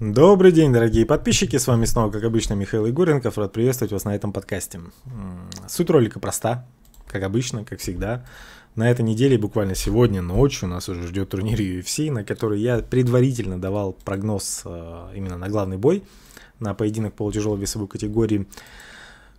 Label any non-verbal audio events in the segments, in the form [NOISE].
Добрый день, дорогие подписчики, с вами снова, как обычно, Михаил Егоренков, рад приветствовать вас на этом подкасте. Суть ролика проста, как обычно, как всегда. На этой неделе, буквально сегодня ночью, нас уже ждет турнир UFC, на который я предварительно давал прогноз э, именно на главный бой, на поединок полутяжелой весовой категории.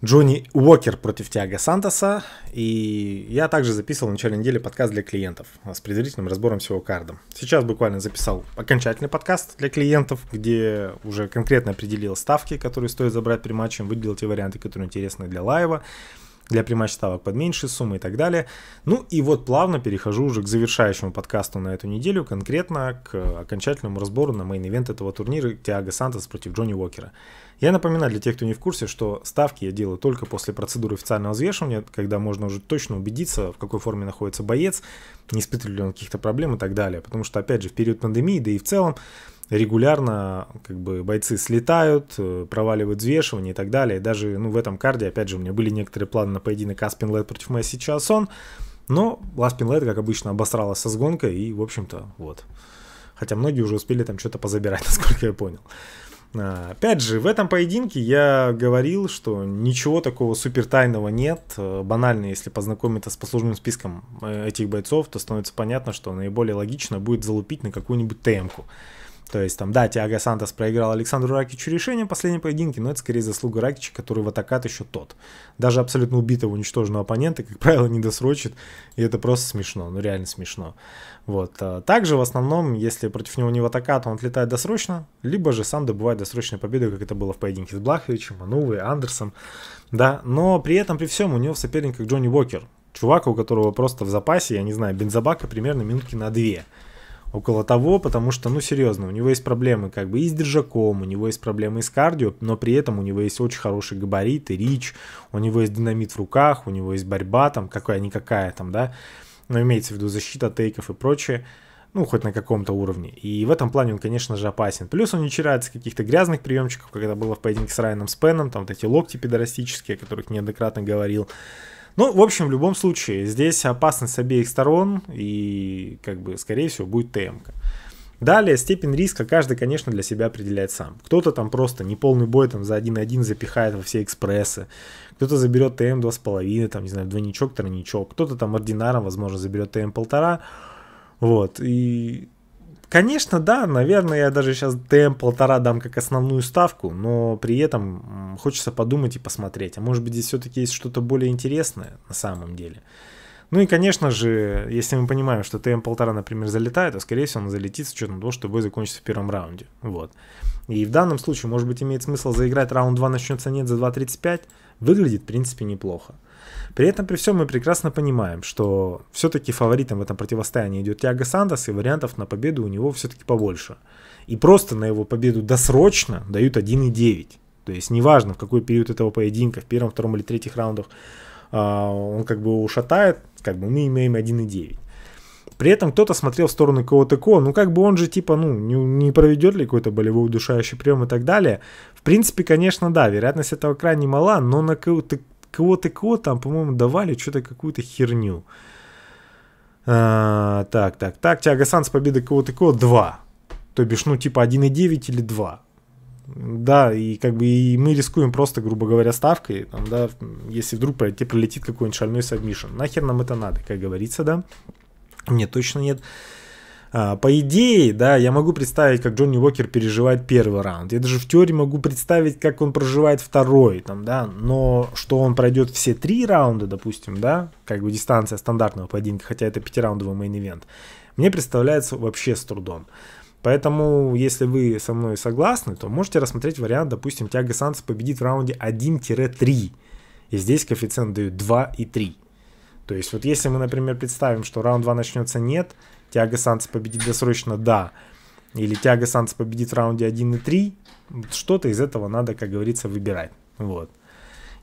Джонни Уокер против Тиаго Сантоса. И я также записывал в начале недели подкаст для клиентов с предварительным разбором всего карда. Сейчас буквально записал окончательный подкаст для клиентов, где уже конкретно определил ставки, которые стоит забрать при матче, выделил те варианты, которые интересны для лайва для приматч ставок под меньшие суммы и так далее. Ну и вот плавно перехожу уже к завершающему подкасту на эту неделю, конкретно к окончательному разбору на мейн-ивент этого турнира Тиаго Сантос против Джонни Уокера. Я напоминаю для тех, кто не в курсе, что ставки я делаю только после процедуры официального взвешивания, когда можно уже точно убедиться, в какой форме находится боец, не испытывает ли он каких-то проблем и так далее. Потому что, опять же, в период пандемии, да и в целом, регулярно как бы бойцы слетают, э, проваливают взвешивание и так далее. Даже ну, в этом карде, опять же, у меня были некоторые планы на поединок Аспин Лед против Месси Часон, но Аспин Лед, как обычно, обосралась со сгонкой и, в общем-то, вот. Хотя многие уже успели там что-то позабирать, [LAUGHS] насколько я понял. А, опять же, в этом поединке я говорил, что ничего такого супер тайного нет. Э, банально, если познакомиться с послужным списком э, этих бойцов, то становится понятно, что наиболее логично будет залупить на какую-нибудь темку. То есть там, да, Тиаго Сантос проиграл Александру Ракичу решение последней поединки но это скорее заслуга Ракича, который в атакат еще тот. Даже абсолютно убитого, уничтоженного оппонента, как правило, не досрочит, и это просто смешно, ну реально смешно. Вот. А также в основном, если против него не в атакат, он отлетает досрочно, либо же сам добывает досрочную победу, как это было в поединке с Блаховичем, Манувой, Андерсом, да, но при этом, при всем, у него в соперниках Джонни Уокер, чувак, у которого просто в запасе, я не знаю, бензобака примерно минутки на две около того, потому что, ну, серьезно, у него есть проблемы как бы и с держаком, у него есть проблемы и с кардио, но при этом у него есть очень хороший габарит и рич, у него есть динамит в руках, у него есть борьба там какая-никакая там, да, но имеется в виду защита тейков и прочее, ну, хоть на каком-то уровне. И в этом плане он, конечно же, опасен. Плюс он не чирается каких-то грязных приемчиков, когда было в поединке с Райаном Спеном, там вот эти локти педорастические, о которых неоднократно говорил. Ну, в общем, в любом случае, здесь опасность с обеих сторон, и, как бы, скорее всего, будет ТМК. Далее, степень риска каждый, конечно, для себя определяет сам. Кто-то там просто неполный бой там за 1-1 запихает во все экспрессы, кто-то заберет ТМ 2,5, там, не знаю, двойничок, тройничок, кто-то там ординаром, возможно, заберет ТМ полтора, вот, и Конечно, да, наверное, я даже сейчас ДМ полтора дам как основную ставку, но при этом хочется подумать и посмотреть. А может быть здесь все-таки есть что-то более интересное на самом деле. Ну и, конечно же, если мы понимаем, что тм полтора, например, залетает, то, скорее всего, он залетит с учетом того, что бой закончится в первом раунде. Вот. И в данном случае, может быть, имеет смысл заиграть раунд 2 начнется нет за 2.35, Выглядит, в принципе, неплохо. При этом, при всем, мы прекрасно понимаем, что все-таки фаворитом в этом противостоянии идет Тиаго Сандос, и вариантов на победу у него все-таки побольше. И просто на его победу досрочно дают 1,9. То есть неважно, в какой период этого поединка, в первом, втором или третьих раундах, а, он как бы ушатает, как бы мы имеем 1,9. При этом кто-то смотрел в сторону кого-то Ко, ну как бы он же типа, ну, не, не проведет ли какой-то болевой удушающий прием и так далее. В принципе, конечно, да, вероятность этого крайне мала, но на кого-то Ко там, по-моему, давали что-то какую-то херню. А, так, так, так, Тиаго-сан с победой кого-то Ко 2. То бишь, ну, типа 1,9 или 2. Да, и как бы и мы рискуем просто, грубо говоря, ставкой, там, да, если вдруг тебе прилетит какой-нибудь шальной сабмишн. Нахер нам это надо, как говорится, да? Нет, точно нет. А, по идее, да, я могу представить, как Джонни Уокер переживает первый раунд. Я даже в теории могу представить, как он проживает второй, там, да, но что он пройдет все три раунда, допустим, да, как бы дистанция стандартного поединка, хотя это пятираундовый мейн-ивент, мне представляется вообще с трудом. Поэтому, если вы со мной согласны, то можете рассмотреть вариант, допустим, Тиаго Санс победит в раунде 1-3. И здесь коэффициент дают 2 и 3. То есть вот если мы, например, представим, что раунд 2 начнется нет, Тиаго Санс победит досрочно, да, или Тиаго Санс победит в раунде 1 и 3, что-то из этого надо, как говорится, выбирать. Вот.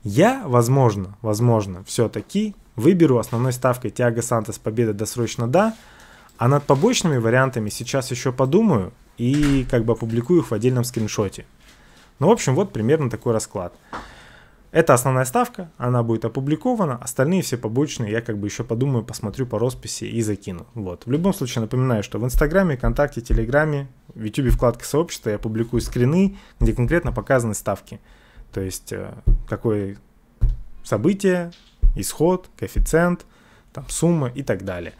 Я, возможно, возможно, все-таки выберу основной ставкой Тиаго Сантос победа досрочно да, а над побочными вариантами сейчас еще подумаю и как бы опубликую их в отдельном скриншоте. Ну, в общем, вот примерно такой расклад. Это основная ставка, она будет опубликована, остальные все побочные я как бы еще подумаю, посмотрю по росписи и закину. Вот. В любом случае напоминаю, что в Инстаграме, ВКонтакте, Телеграме, в Ютубе вкладка сообщества я публикую скрины, где конкретно показаны ставки. То есть э, какое событие, исход, коэффициент, там сумма и так далее.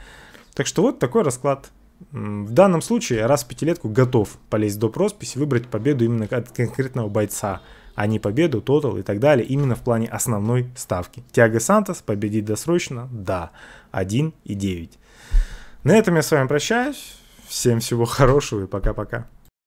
Так что вот такой расклад. В данном случае я раз в пятилетку готов полезть до доп. и выбрать победу именно от конкретного бойца а не победу, тотал и так далее, именно в плане основной ставки. Тиаго Сантос победит досрочно? Да. 1 и 9. На этом я с вами прощаюсь. Всем всего хорошего и пока-пока.